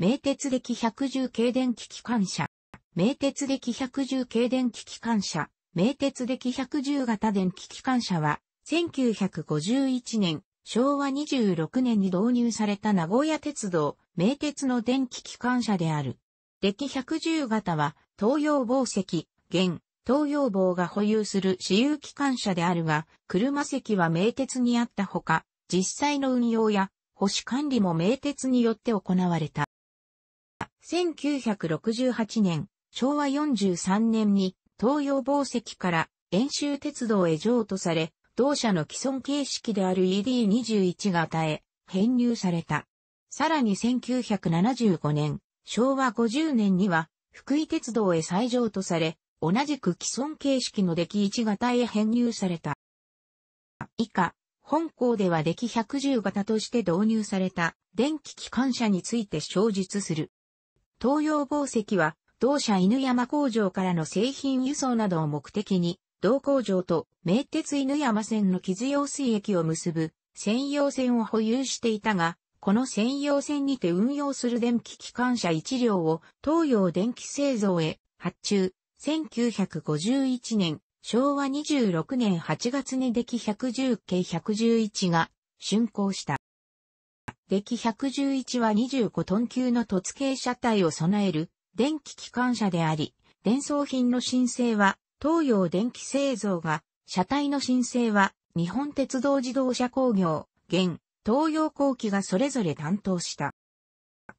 名鉄歴110系電気機関車、名鉄歴110系電気機関車、名鉄歴110型電気機関車は、1951年、昭和26年に導入された名古屋鉄道、名鉄の電気機関車である。歴110型は、東洋防石、現、東洋防が保有する私有機関車であるが、車席は名鉄にあったほか、実際の運用や保守管理も名鉄によって行われた。1968年、昭和43年に東洋紡績から遠州鉄道へ譲渡され、同社の既存形式である ED21 型へ編入された。さらに1975年、昭和50年には福井鉄道へ再譲渡され、同じく既存形式の出来1型へ編入された。以下、本校では出来110型として導入された電気機関車について詳述する。東洋宝石は、同社犬山工場からの製品輸送などを目的に、同工場と名鉄犬山線の傷用水液を結ぶ専用線を保有していたが、この専用線にて運用する電気機関車1両を東洋電気製造へ発注。1951年、昭和26年8月に出来110系111が竣工した。歴111は25トン級の突形車体を備える電気機関車であり、伝送品の申請は東洋電気製造が、車体の申請は日本鉄道自動車工業、現、東洋工機がそれぞれ担当した。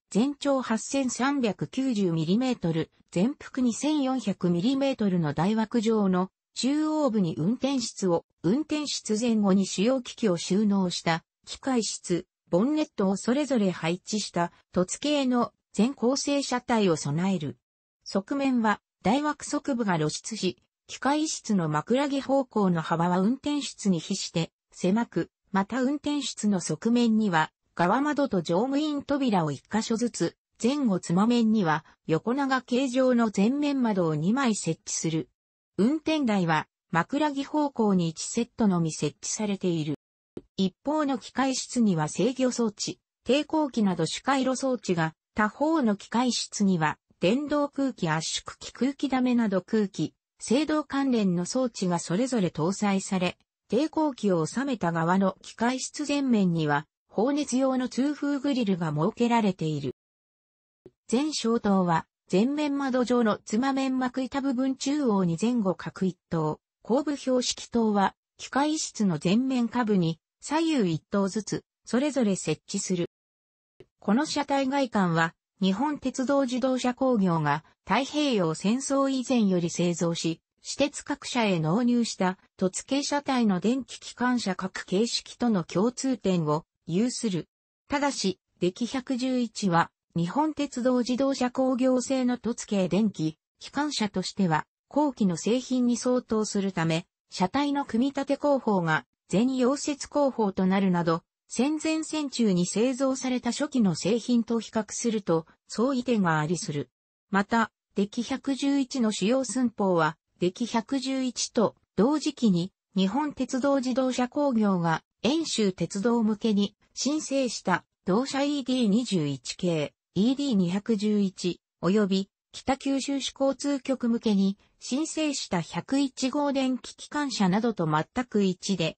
全長 8390mm、全幅 2400mm の大枠上の中央部に運転室を、運転室前後に主要機器を収納した機械室、ボンネットをそれぞれ配置した凸形の全構成車体を備える。側面は大枠側部が露出し、機械室の枕木方向の幅は運転室に比して狭く、また運転室の側面には側窓と乗務員扉を一箇所ずつ、前後つま面には横長形状の前面窓を2枚設置する。運転台は枕木方向に1セットのみ設置されている。一方の機械室には制御装置、抵抗器など主回路装置が、他方の機械室には、電動空気圧縮機空気ダメなど空気、制動関連の装置がそれぞれ搭載され、抵抗器を収めた側の機械室前面には、放熱用の通風グリルが設けられている。全小灯は、前面窓上のつま面膜板部分中央に前後各一灯、後部標識灯は、機械室の前面下部に、左右一頭ずつ、それぞれ設置する。この車体外観は、日本鉄道自動車工業が太平洋戦争以前より製造し、私鉄各社へ納入した突形車体の電気機関車各形式との共通点を有する。ただし、出来111は日本鉄道自動車工業製の突形電気機関車としては後期の製品に相当するため、車体の組み立て工法が全溶接工法となるなど、戦前戦中に製造された初期の製品と比較すると、相違点がありする。また、出来111の使用寸法は、出来111と同時期に日本鉄道自動車工業が遠州鉄道向けに申請した同社 ED21 系、ED211 及び北九州市交通局向けに申請した101号電気機関車などと全く一致で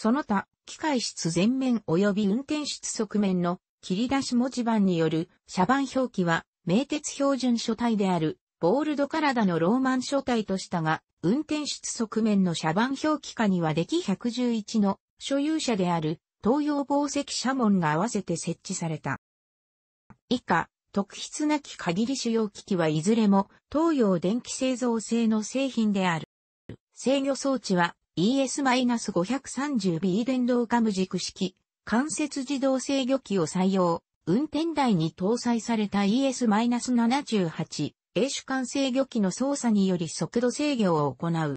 その他、機械室前面及び運転室側面の切り出し文字盤による車番表記は、名鉄標準書体である、ボールド体のローマン書体としたが、運転室側面の車番表記下には出来111の所有者である東洋宝石車門が合わせて設置された。以下、特筆なき限り主要機器はいずれも東洋電気製造製の製品である。制御装置は ES-530B 電動カム軸式、関節自動制御機を採用、運転台に搭載された ES-78、A 主管制御機の操作により速度制御を行う。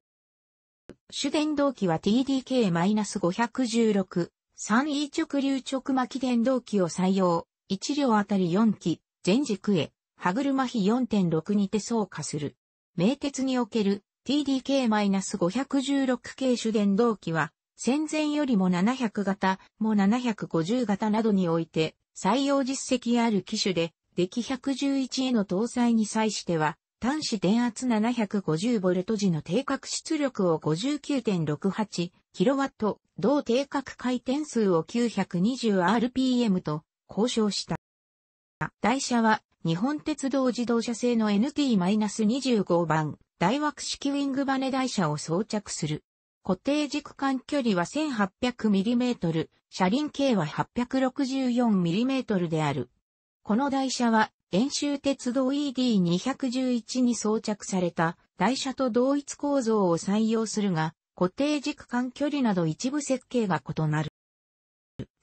主電動機は TDK-516、3E 直流直巻電動機を採用、1両あたり4機、全軸へ、歯車比4.6にて走化する。名鉄における TDK-516 系主電動機は、戦前よりも700型、も750型などにおいて、採用実績ある機種で、出来111への搭載に際しては、端子電圧 750V 時の定格出力を 59.68kW、同定格回転数を 920rpm と交渉した。台車は日本鉄道自動車製の NT-25 番大枠式ウィングバネ台車を装着する。固定軸間距離は 1800mm、車輪径は 864mm である。この台車は、遠州鉄道 ED211 に装着された台車と同一構造を採用するが、固定軸間距離など一部設計が異なる。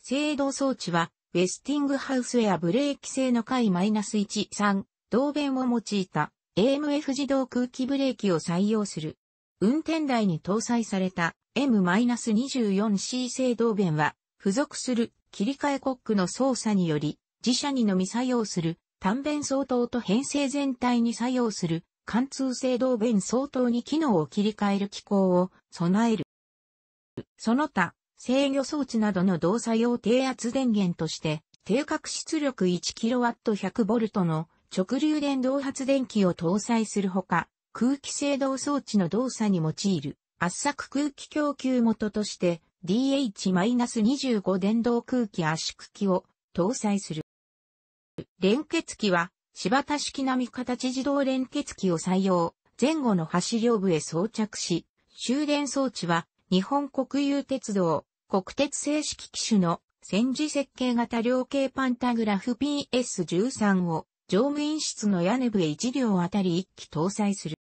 制動装置は、ウェスティングハウスやブレーキ製の回 -13、同弁を用いた AMF 自動空気ブレーキを採用する。運転台に搭載された M-24C 制動弁は、付属する切り替えコックの操作により、自社にのみ作用する単弁相当と編成全体に作用する貫通制動弁相当に機能を切り替える機構を備える。その他、制御装置などの動作用低圧電源として、定格出力 1kW100V の直流電動発電機を搭載するほか、空気制動装置の動作に用いる圧搾空気供給元として DH-25 電動空気圧縮機を搭載する。連結機は柴田式並み形自動連結機を採用、前後の橋両部へ装着し、終電装置は日本国有鉄道、国鉄正式機種の戦時設計型量計パンタグラフ PS13 を乗務員室の屋根部へ1両あたり1機搭載する。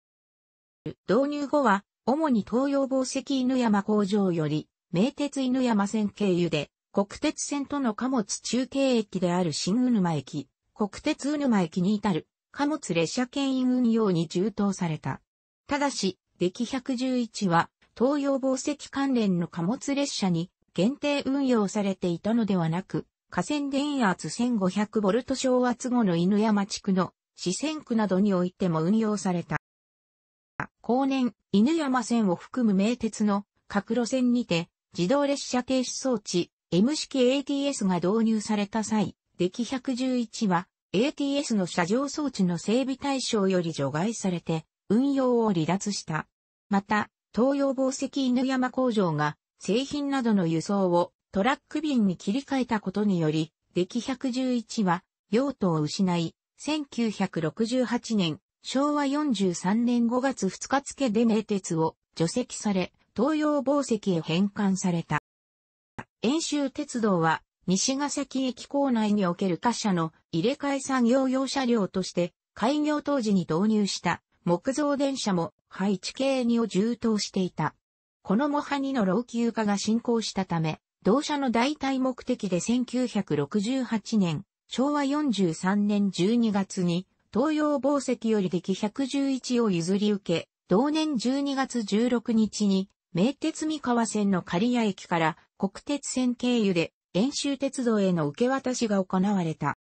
導入後は、主に東洋宝石犬山工場より、名鉄犬山線経由で、国鉄線との貨物中継駅である新宇沼駅、国鉄宇沼駅に至る、貨物列車牽引運用に充当された。ただし、出来111は、東洋宝石関連の貨物列車に限定運用されていたのではなく、河川電圧 1500V 小圧後の犬山地区の四川区などにおいても運用された。後年、犬山線を含む名鉄の各路線にて自動列車停止装置 M 式 ATS が導入された際、出来111は ATS の車上装置の整備対象より除外されて運用を離脱した。また、東洋宝石犬山工場が製品などの輸送をトラック便に切り替えたことにより、デキ111は用途を失い、1968年、昭和43年5月2日付で名鉄を除籍され、東洋宝石へ返還された。遠州鉄道は、西ヶ崎駅構内における貨車の入れ替え産業用車両として、開業当時に導入した木造電車も配置系にを充当していた。この模範にの老朽化が進行したため、同社の代替目的で1968年、昭和43年12月に、東洋宝石より出来111を譲り受け、同年12月16日に、名鉄三河線の刈谷駅から国鉄線経由で、遠州鉄道への受け渡しが行われた。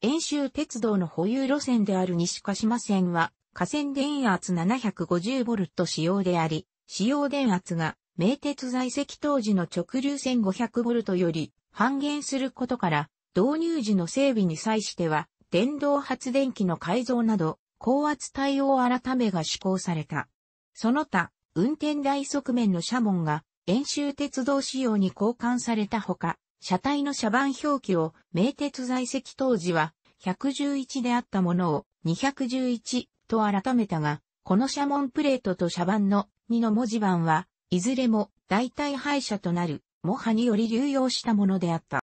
遠州鉄道の保有路線である西鹿島線は、河線電圧 750V 使用であり、使用電圧が名鉄在籍当時の直流線500ボルトより半減することから、導入時の整備に際しては、電動発電機の改造など、高圧対応改めが施行された。その他、運転台側面の車門が、遠州鉄道仕様に交換されたほか、車体の車番表記を、名鉄在籍当時は、111であったものを、211と改めたが、この車門プレートと車番の2の文字盤は、いずれも代替廃車となるモハにより流用したものであった。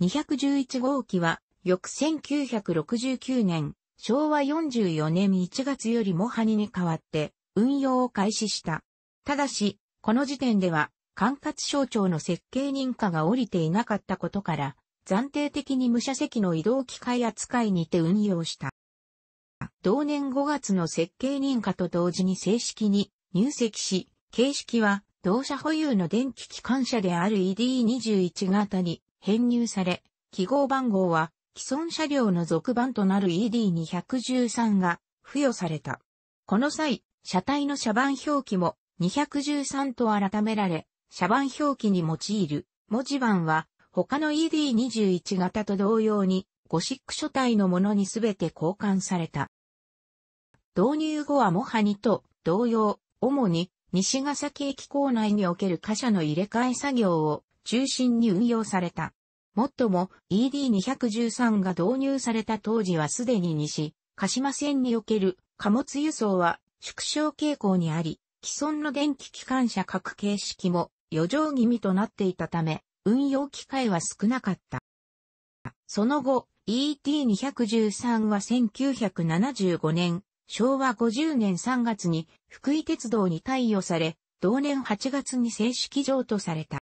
211号機は、翌1969年、昭和44年1月よりモハニに代わって運用を開始した。ただし、この時点では管轄省庁の設計認可が下りていなかったことから、暫定的に無車席の移動機械扱いにて運用した。同年5月の設計認可と同時に正式に入籍し、形式は同社保有の電気機関車である ED21 型に編入され、記号番号は既存車両の続番となる ED213 が付与された。この際、車体の車番表記も213と改められ、車番表記に用いる文字番は他の ED21 型と同様にゴシック書体のものにすべて交換された。導入後はモハニと同様、主に西ヶ崎駅構内における貨車の入れ替え作業を中心に運用された。もっとも ED213 が導入された当時はすでに西、鹿島線における貨物輸送は縮小傾向にあり、既存の電気機関車各形式も余剰気味となっていたため、運用機会は少なかった。その後、ET213 は1975年、昭和50年3月に福井鉄道に貸与され、同年8月に正式譲渡された。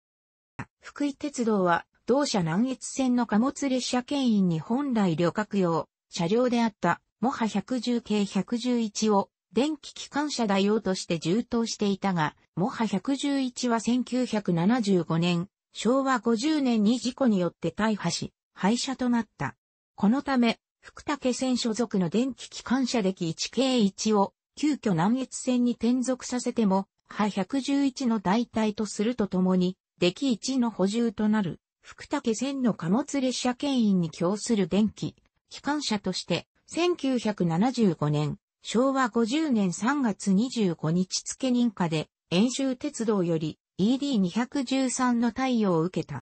福井鉄道は、同社南越線の貨物列車牽引に本来旅客用、車両であった、モハ110系111を、電気機関車代用として充当していたが、モハ111は1975年、昭和50年に事故によって大破し、廃車となった。このため、福武線所属の電気機関車歴 1K1 を急遽南越線に転属させても、派111の代替とするとともに、出来1の補充となる、福武線の貨物列車牽引に供する電気、機関車として、1975年、昭和50年3月25日付認可で、遠州鉄道より ED213 の対応を受けた。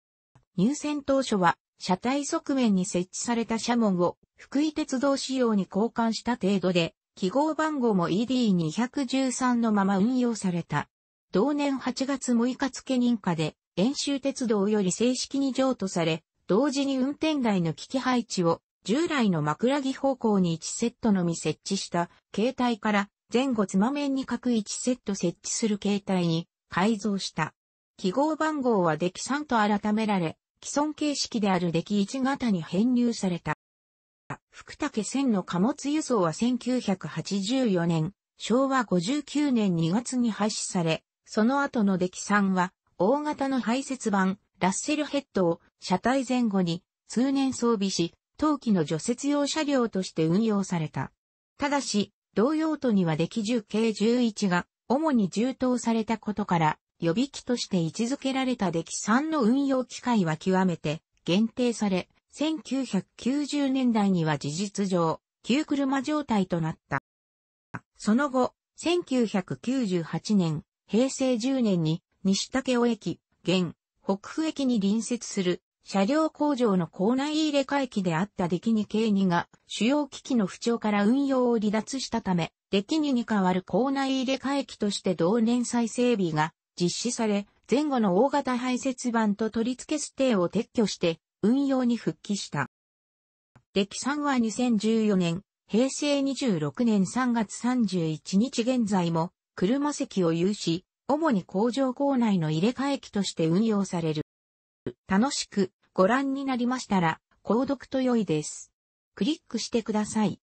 入線当初は車体側面に設置された車門を福井鉄道仕様に交換した程度で、記号番号も ED213 のまま運用された。同年8月6日付認可で、遠州鉄道より正式に譲渡され、同時に運転台の機器配置を従来の枕木方向に1セットのみ設置した携帯から前後つま面に各1セット設置する携帯に改造した。記号番号はデキ3と改められ、既存形式である出来1型に編入された。福武線の貨物輸送は1984年、昭和59年2月に廃止され、その後の出来3は、大型の排泄板、ラッセルヘッドを車体前後に通年装備し、陶器の除雪用車両として運用された。ただし、同用途には出来10系11が主に充当されたことから、予備機として位置づけられたデキ3の運用機会は極めて限定され、1990年代には事実上、旧車状態となった。その後、1998年、平成10年に西竹尾駅、現、北府駅に隣接する車両工場の構内入れ替え機であったデキ2系2が主要機器の不調から運用を離脱したため、デキ2に代わる構内入れ替え機として同年再整備が実施され、前後の大型排泄板と取り付けステーを撤去して運用に復帰した。歴3は2014年、平成26年3月31日現在も車席を有し、主に工場構内の入れ替え機として運用される。楽しくご覧になりましたら、購読と良いです。クリックしてください。